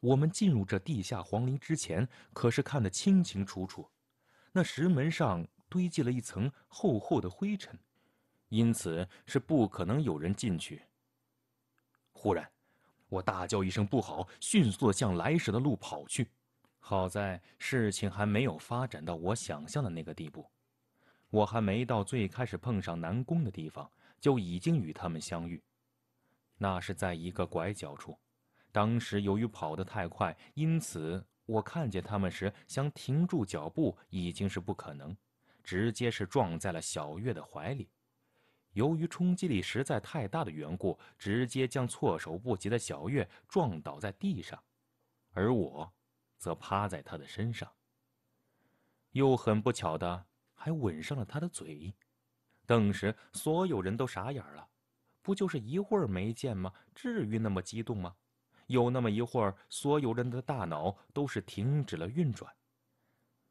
我们进入这地下皇陵之前，可是看得清清楚楚，那石门上堆积了一层厚厚的灰尘，因此是不可能有人进去。忽然，我大叫一声“不好”，迅速向来时的路跑去。好在事情还没有发展到我想象的那个地步，我还没到最开始碰上南宫的地方，就已经与他们相遇。那是在一个拐角处。当时由于跑得太快，因此我看见他们时想停住脚步已经是不可能，直接是撞在了小月的怀里。由于冲击力实在太大，的缘故，直接将措手不及的小月撞倒在地上，而我，则趴在他的身上，又很不巧的还吻上了他的嘴。顿时，所有人都傻眼了。不就是一会儿没见吗？至于那么激动吗？有那么一会儿，所有人的大脑都是停止了运转，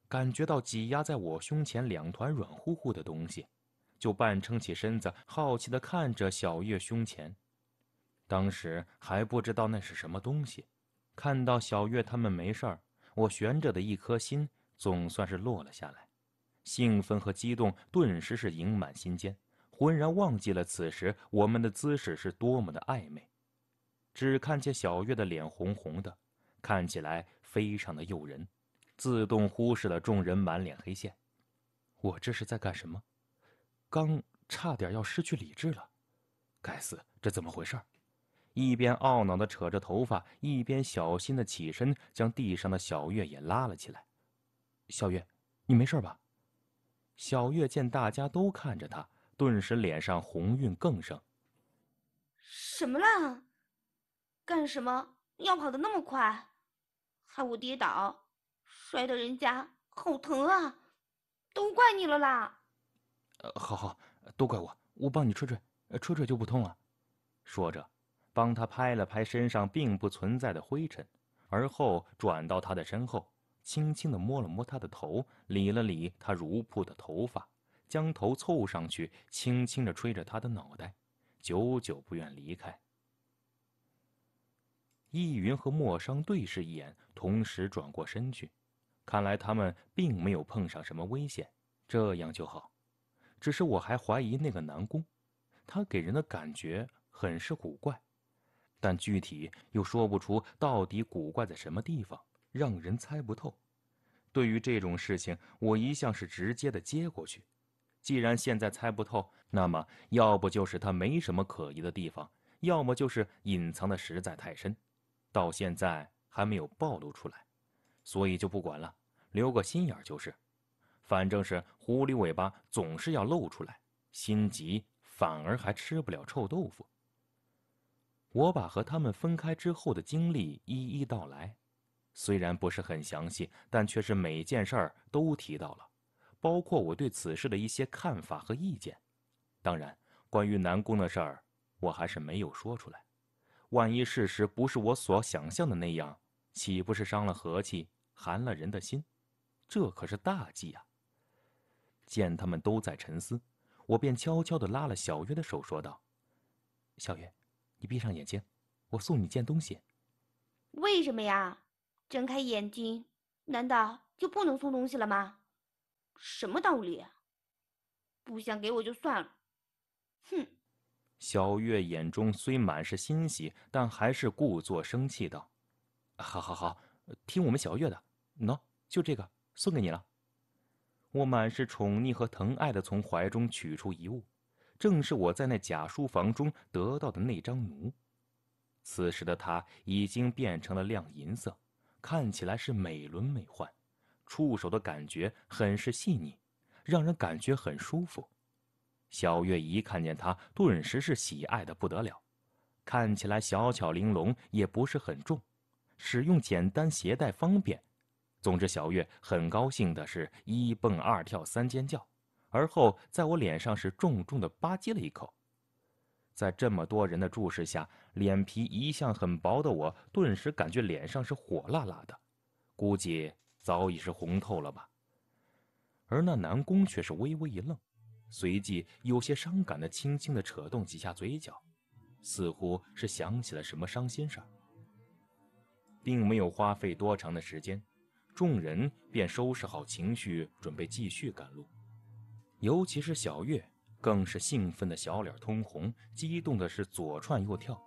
感觉到挤压在我胸前两团软乎乎的东西，就半撑起身子，好奇的看着小月胸前。当时还不知道那是什么东西，看到小月他们没事儿，我悬着的一颗心总算是落了下来，兴奋和激动顿时是盈满心间，浑然忘记了此时我们的姿势是多么的暧昧。只看见小月的脸红红的，看起来非常的诱人，自动忽视了众人满脸黑线。我这是在干什么？刚差点要失去理智了！该死，这怎么回事？一边懊恼地扯着头发，一边小心地起身，将地上的小月也拉了起来。小月，你没事吧？小月见大家都看着她，顿时脸上红晕更盛。什么啦？干什么要跑的那么快，害我跌倒，摔得人家好疼啊！都怪你了啦！呃，好好，都怪我，我帮你吹吹，吹吹就不痛了。说着，帮他拍了拍身上并不存在的灰尘，而后转到他的身后，轻轻的摸了摸他的头，理了理他如瀑的头发，将头凑上去，轻轻的吹着他的脑袋，久久不愿离开。易云和莫商对视一眼，同时转过身去。看来他们并没有碰上什么危险，这样就好。只是我还怀疑那个南宫，他给人的感觉很是古怪，但具体又说不出到底古怪在什么地方，让人猜不透。对于这种事情，我一向是直接的接过去。既然现在猜不透，那么要不就是他没什么可疑的地方，要么就是隐藏的实在太深。到现在还没有暴露出来，所以就不管了，留个心眼就是。反正是狐狸尾巴总是要露出来，心急反而还吃不了臭豆腐。我把和他们分开之后的经历一一道来，虽然不是很详细，但却是每件事儿都提到了，包括我对此事的一些看法和意见。当然，关于南宫的事儿，我还是没有说出来。万一事实不是我所想象的那样，岂不是伤了和气，寒了人的心？这可是大忌啊！见他们都在沉思，我便悄悄地拉了小月的手，说道：“小月，你闭上眼睛，我送你件东西。”“为什么呀？睁开眼睛难道就不能送东西了吗？什么道理？不想给我就算了，哼！”小月眼中虽满是欣喜，但还是故作生气道：“好好好，听我们小月的。喏，就这个送给你了。”我满是宠溺和疼爱的从怀中取出一物，正是我在那假书房中得到的那张奴。此时的他已经变成了亮银色，看起来是美轮美奂，触手的感觉很是细腻，让人感觉很舒服。小月一看见他，顿时是喜爱的不得了。看起来小巧玲珑，也不是很重，使用简单，携带方便。总之，小月很高兴的是一蹦二跳三尖叫，而后在我脸上是重重的吧唧了一口。在这么多人的注视下，脸皮一向很薄的我，顿时感觉脸上是火辣辣的，估计早已是红透了吧。而那南宫却是微微一愣。随即有些伤感的，轻轻的扯动几下嘴角，似乎是想起了什么伤心事儿。并没有花费多长的时间，众人便收拾好情绪，准备继续赶路。尤其是小月，更是兴奋的小脸通红，激动的是左窜右跳。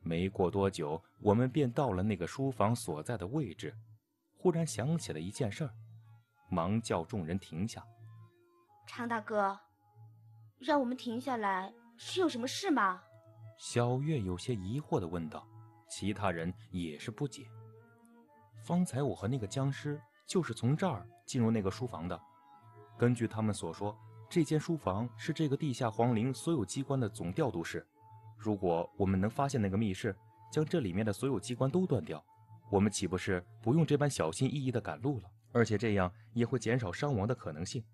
没过多久，我们便到了那个书房所在的位置，忽然想起了一件事儿，忙叫众人停下。常大哥，让我们停下来，是有什么事吗？小月有些疑惑的问道。其他人也是不解。方才我和那个僵尸就是从这儿进入那个书房的。根据他们所说，这间书房是这个地下皇陵所有机关的总调度室。如果我们能发现那个密室，将这里面的所有机关都断掉，我们岂不是不用这般小心翼翼的赶路了？而且这样也会减少伤亡的可能性。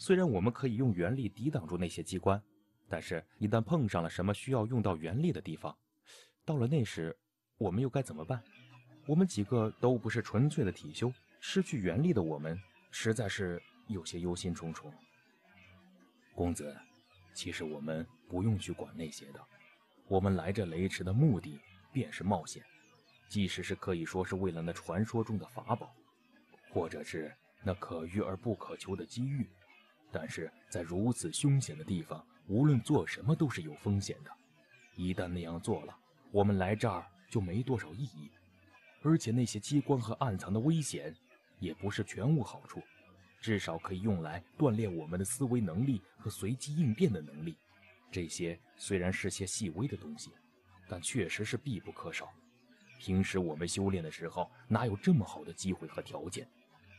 虽然我们可以用原力抵挡住那些机关，但是一旦碰上了什么需要用到原力的地方，到了那时，我们又该怎么办？我们几个都不是纯粹的体修，失去原力的我们实在是有些忧心忡忡。公子，其实我们不用去管那些的，我们来这雷池的目的便是冒险，即使是可以说是为了那传说中的法宝，或者是那可遇而不可求的机遇。但是在如此凶险的地方，无论做什么都是有风险的。一旦那样做了，我们来这儿就没多少意义。而且那些机关和暗藏的危险，也不是全无好处，至少可以用来锻炼我们的思维能力和随机应变的能力。这些虽然是些细微的东西，但确实是必不可少。平时我们修炼的时候，哪有这么好的机会和条件？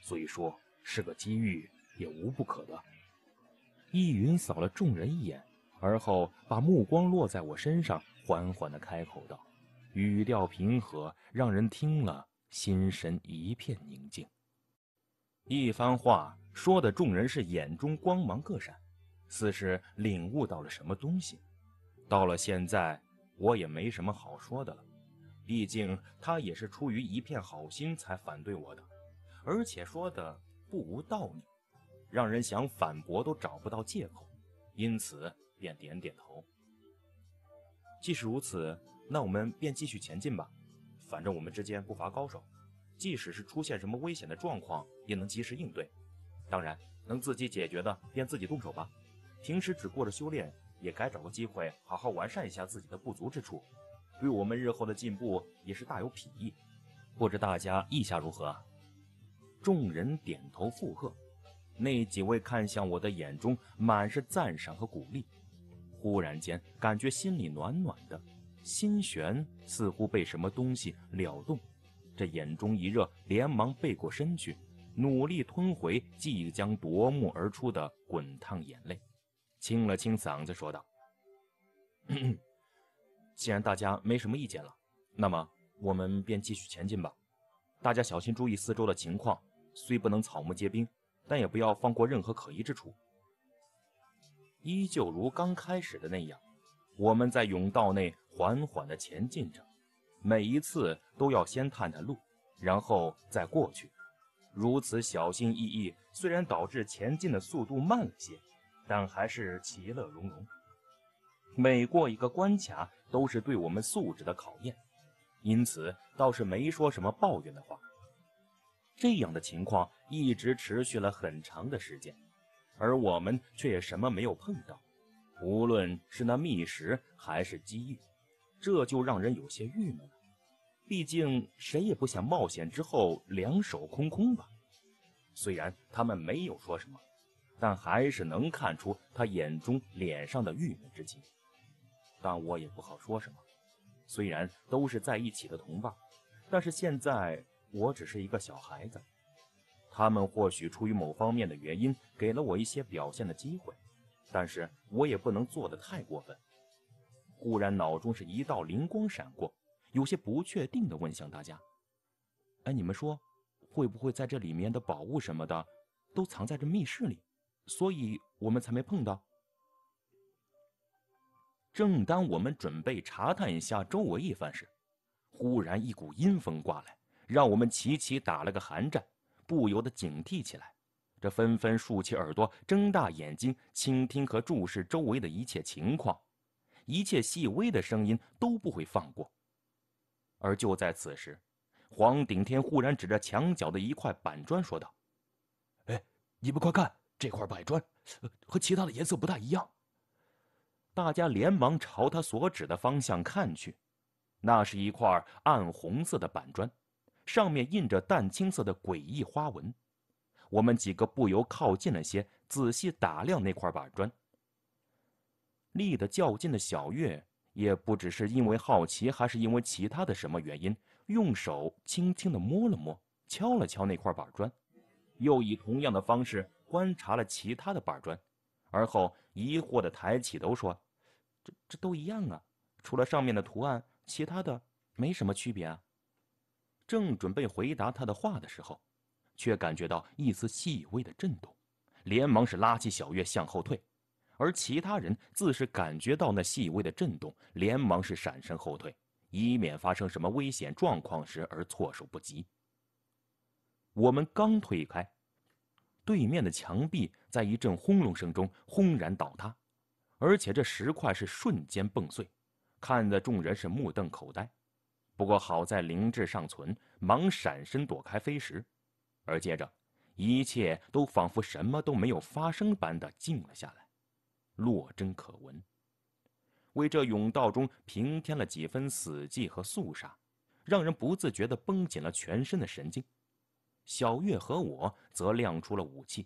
所以说是个机遇，也无不可的。易云扫了众人一眼，而后把目光落在我身上，缓缓的开口道，语调平和，让人听了心神一片宁静。一番话说的众人是眼中光芒各闪，似是领悟到了什么东西。到了现在，我也没什么好说的了，毕竟他也是出于一片好心才反对我的，而且说的不无道理。让人想反驳都找不到借口，因此便点点头。既是如此，那我们便继续前进吧。反正我们之间不乏高手，即使是出现什么危险的状况，也能及时应对。当然，能自己解决的便自己动手吧。平时只顾着修炼，也该找个机会好好完善一下自己的不足之处，对我们日后的进步也是大有裨益。不知大家意下如何？众人点头附和。那几位看向我的眼中满是赞赏和鼓励，忽然间感觉心里暖暖的，心弦似乎被什么东西撩动，这眼中一热，连忙背过身去，努力吞回即将夺目而出的滚烫眼泪，清了清嗓子说道：“ 既然大家没什么意见了，那么我们便继续前进吧。大家小心注意四周的情况，虽不能草木皆兵。”但也不要放过任何可疑之处。依旧如刚开始的那样，我们在甬道内缓缓地前进着，每一次都要先探探路，然后再过去。如此小心翼翼，虽然导致前进的速度慢了些，但还是其乐融融。每过一个关卡，都是对我们素质的考验，因此倒是没说什么抱怨的话。这样的情况一直持续了很长的时间，而我们却也什么没有碰到，无论是那觅食还是机遇，这就让人有些郁闷了。毕竟谁也不想冒险之后两手空空吧。虽然他们没有说什么，但还是能看出他眼中脸上的郁闷之情。但我也不好说什么，虽然都是在一起的同伴，但是现在。我只是一个小孩子，他们或许出于某方面的原因给了我一些表现的机会，但是我也不能做的太过分。忽然脑中是一道灵光闪过，有些不确定的问向大家：“哎，你们说会不会在这里面的宝物什么的都藏在这密室里，所以我们才没碰到？”正当我们准备查探一下周围一番时，忽然一股阴风刮来。让我们齐齐打了个寒战，不由得警惕起来，这纷纷竖起耳朵，睁大眼睛，倾听和注视周围的一切情况，一切细微的声音都不会放过。而就在此时，黄顶天忽然指着墙角的一块板砖说道：“哎，你们快看，这块板砖和其他的颜色不大一样。”大家连忙朝他所指的方向看去，那是一块暗红色的板砖。上面印着淡青色的诡异花纹，我们几个不由靠近了些，仔细打量那块板砖。离得较近的小月也不只是因为好奇，还是因为其他的什么原因，用手轻轻地摸了摸，敲了敲那块板砖，又以同样的方式观察了其他的板砖，而后疑惑地抬起头说：“这这都一样啊，除了上面的图案，其他的没什么区别啊。”正准备回答他的话的时候，却感觉到一丝细微的震动，连忙是拉起小月向后退，而其他人自是感觉到那细微的震动，连忙是闪身后退，以免发生什么危险状况时而措手不及。我们刚推开，对面的墙壁在一阵轰隆声中轰然倒塌，而且这石块是瞬间崩碎，看的众人是目瞪口呆。不过好在灵智尚存，忙闪身躲开飞石，而接着，一切都仿佛什么都没有发生般的静了下来，落针可闻，为这甬道中平添了几分死寂和肃杀，让人不自觉地绷紧了全身的神经。小月和我则亮出了武器，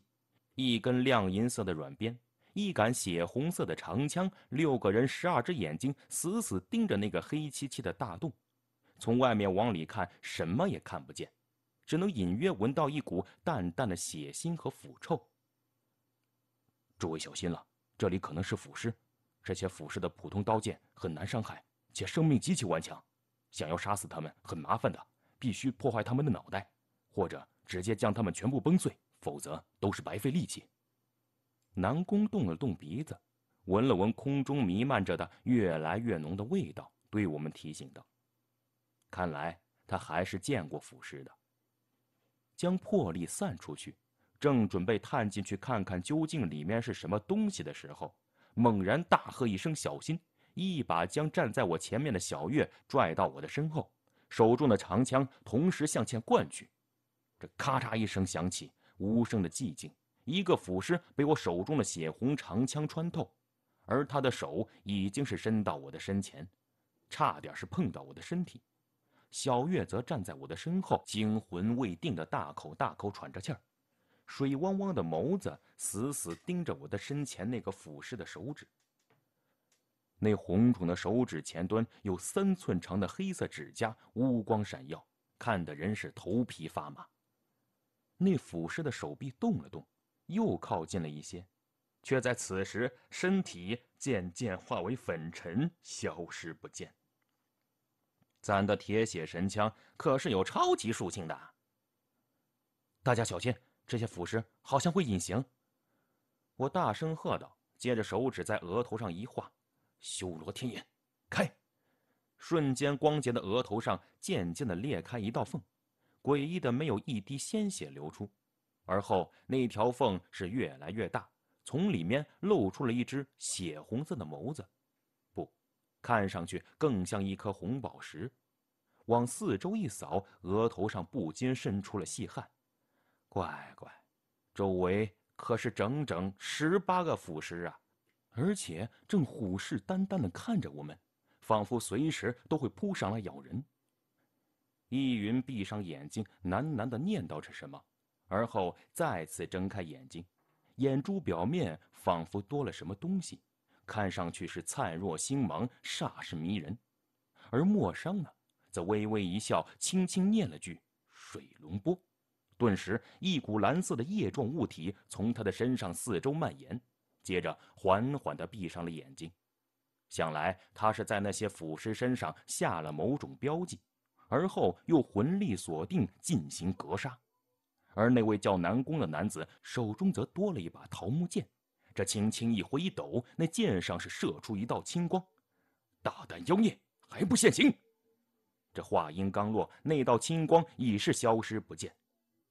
一根亮银色的软鞭，一杆血红色的长枪，六个人十二只眼睛死死盯着那个黑漆漆的大洞。从外面往里看，什么也看不见，只能隐约闻到一股淡淡的血腥和腐臭。诸位小心了，这里可能是腐尸，这些腐尸的普通刀剑很难伤害，且生命极其顽强，想要杀死他们很麻烦的，必须破坏他们的脑袋，或者直接将他们全部崩碎，否则都是白费力气。南宫动了动鼻子，闻了闻空中弥漫着的越来越浓的味道，对我们提醒道。看来他还是见过腐尸的。将魄力散出去，正准备探进去看看究竟里面是什么东西的时候，猛然大喝一声：“小心！”一把将站在我前面的小月拽到我的身后，手中的长枪同时向前灌去。这咔嚓一声响起，无声的寂静，一个腐尸被我手中的血红长枪穿透，而他的手已经是伸到我的身前，差点是碰到我的身体。小月则站在我的身后，惊魂未定的大口大口喘着气儿，水汪汪的眸子死死盯着我的身前那个俯视的手指。那红肿的手指前端有三寸长的黑色指甲，乌光闪耀，看的人是头皮发麻。那俯视的手臂动了动，又靠近了一些，却在此时身体渐渐化为粉尘，消失不见。咱的铁血神枪可是有超级属性的，大家小心，这些腐尸好像会隐形。我大声喝道，接着手指在额头上一画，修罗天眼，开！”瞬间，光洁的额头上渐渐的裂开一道缝，诡异的没有一滴鲜血流出，而后那条缝是越来越大，从里面露出了一只血红色的眸子。看上去更像一颗红宝石，往四周一扫，额头上不禁渗出了细汗。乖乖，周围可是整整十八个腐尸啊，而且正虎视眈眈的看着我们，仿佛随时都会扑上来咬人。易云闭上眼睛，喃喃的念叨着什么，而后再次睁开眼睛，眼珠表面仿佛多了什么东西。看上去是灿若星芒，煞是迷人，而莫生呢，则微微一笑，轻轻念了句“水龙波”，顿时一股蓝色的液状物体从他的身上四周蔓延，接着缓缓地闭上了眼睛。想来他是在那些腐尸身上下了某种标记，而后又魂力锁定进行格杀。而那位叫南宫的男子手中则多了一把桃木剑。这轻轻一挥一抖，那剑上是射出一道青光。大胆妖孽，还不现形！这话音刚落，那道青光已是消失不见。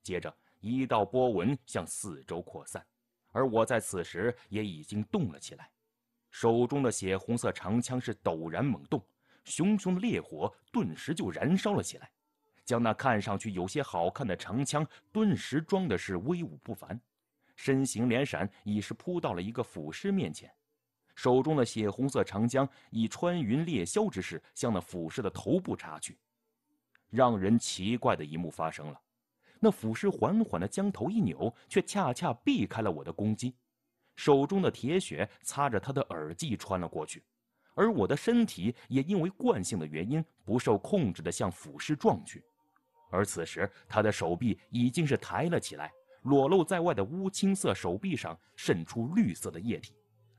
接着，一道波纹向四周扩散，而我在此时也已经动了起来，手中的血红色长枪是陡然猛动，熊熊的烈火顿时就燃烧了起来，将那看上去有些好看的长枪顿时装的是威武不凡。身形连闪，已是扑到了一个腐尸面前，手中的血红色长枪以穿云裂霄之势向那腐尸的头部插去。让人奇怪的一幕发生了，那腐尸缓缓的将头一扭，却恰恰避开了我的攻击，手中的铁血擦着他的耳际穿了过去，而我的身体也因为惯性的原因不受控制的向腐尸撞去。而此时，他的手臂已经是抬了起来。裸露在外的乌青色手臂上渗出绿色的液体，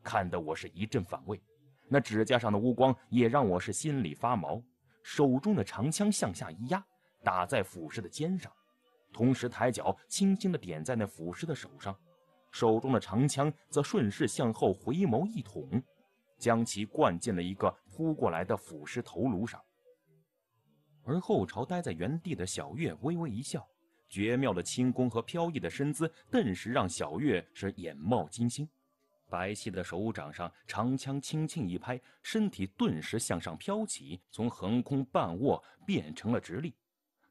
看得我是一阵反胃。那指甲上的乌光也让我是心里发毛。手中的长枪向下一压，打在腐尸的肩上，同时抬脚轻轻的点在那腐尸的手上，手中的长枪则顺势向后回眸一捅，将其灌进了一个扑过来的腐尸头颅上。而后朝待在原地的小月微微一笑。绝妙的轻功和飘逸的身姿，顿时让小月是眼冒金星。白皙的手掌上，长枪轻轻一拍，身体顿时向上飘起，从横空半卧变成了直立。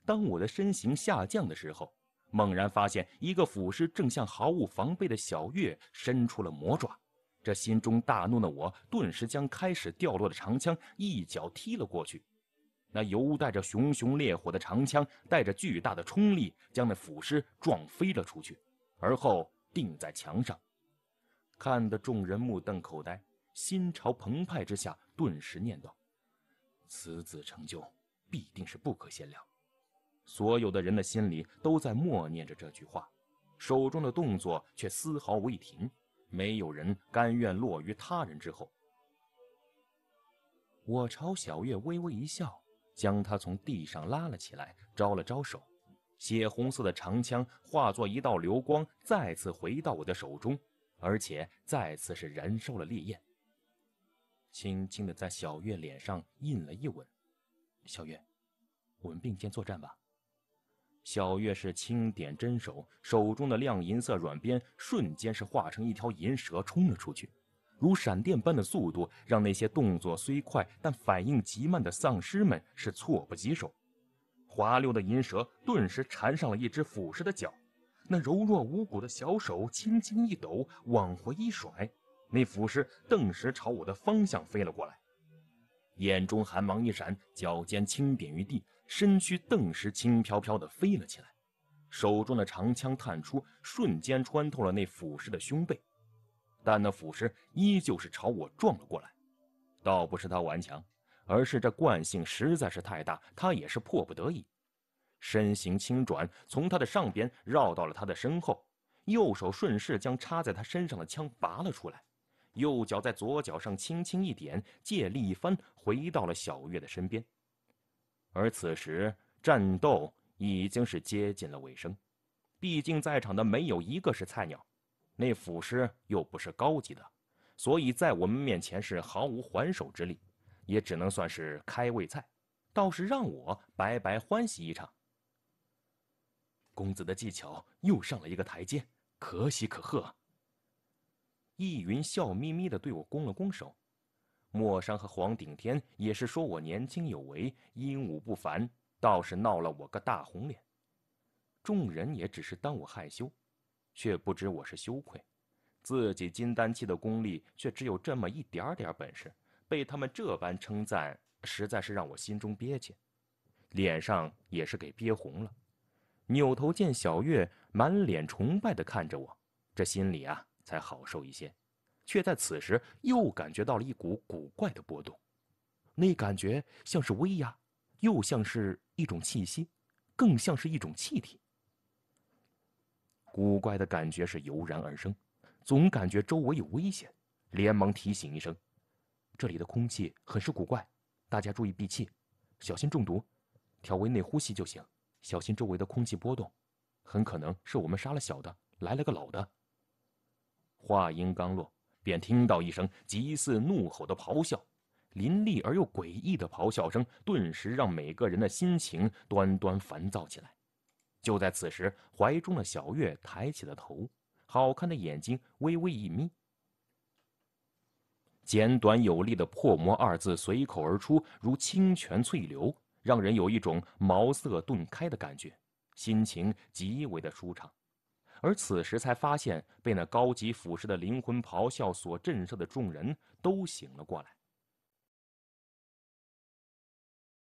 当我的身形下降的时候，猛然发现一个腐尸正向毫无防备的小月伸出了魔爪。这心中大怒的我，顿时将开始掉落的长枪一脚踢了过去。那犹带着熊熊烈火的长枪，带着巨大的冲力，将那腐尸撞飞了出去，而后钉在墙上，看得众人目瞪口呆，心潮澎湃之下，顿时念道：“此子成就必定是不可限量。”所有的人的心里都在默念着这句话，手中的动作却丝毫未停，没有人甘愿落于他人之后。我朝小月微微一笑。将他从地上拉了起来，招了招手，血红色的长枪化作一道流光，再次回到我的手中，而且再次是燃烧了烈焰。轻轻的在小月脸上印了一吻，小月，我们并肩作战吧。小月是轻点真手，手中的亮银色软鞭瞬间是化成一条银蛇冲了出去。如闪电般的速度，让那些动作虽快但反应极慢的丧尸们是措不及手。滑溜的银蛇顿时缠上了一只腐尸的脚，那柔弱无骨的小手轻轻一抖，往回一甩，那腐尸顿时朝我的方向飞了过来。眼中寒芒一闪，脚尖轻点于地，身躯顿时轻飘飘地飞了起来，手中的长枪探出，瞬间穿透了那腐尸的胸背。但那腐尸依旧是朝我撞了过来，倒不是他顽强，而是这惯性实在是太大，他也是迫不得已。身形轻转，从他的上边绕到了他的身后，右手顺势将插在他身上的枪拔了出来，右脚在左脚上轻轻一点，借力一翻，回到了小月的身边。而此时战斗已经是接近了尾声，毕竟在场的没有一个是菜鸟。那腐尸又不是高级的，所以在我们面前是毫无还手之力，也只能算是开胃菜，倒是让我白白欢喜一场。公子的技巧又上了一个台阶，可喜可贺。易云笑眯眯的对我拱了拱手，莫商和黄顶天也是说我年轻有为，英武不凡，倒是闹了我个大红脸，众人也只是当我害羞。却不知我是羞愧，自己金丹期的功力却只有这么一点点本事，被他们这般称赞，实在是让我心中憋气，脸上也是给憋红了。扭头见小月满脸崇拜的看着我，这心里啊才好受一些。却在此时又感觉到了一股古怪的波动，那感觉像是威压，又像是一种气息，更像是一种气体。古怪的感觉是油然而生，总感觉周围有危险，连忙提醒一声：“这里的空气很是古怪，大家注意闭气，小心中毒，调为内呼吸就行。小心周围的空气波动，很可能是我们杀了小的，来了个老的。”话音刚落，便听到一声极似怒吼的咆哮，凌厉而又诡异的咆哮声，顿时让每个人的心情端端烦躁起来。就在此时，怀中的小月抬起了头，好看的眼睛微微一眯。简短有力的“破魔”二字随口而出，如清泉翠流，让人有一种茅塞顿开的感觉，心情极为的舒畅。而此时才发现，被那高级腐蚀的灵魂咆哮所震慑的众人都醒了过来。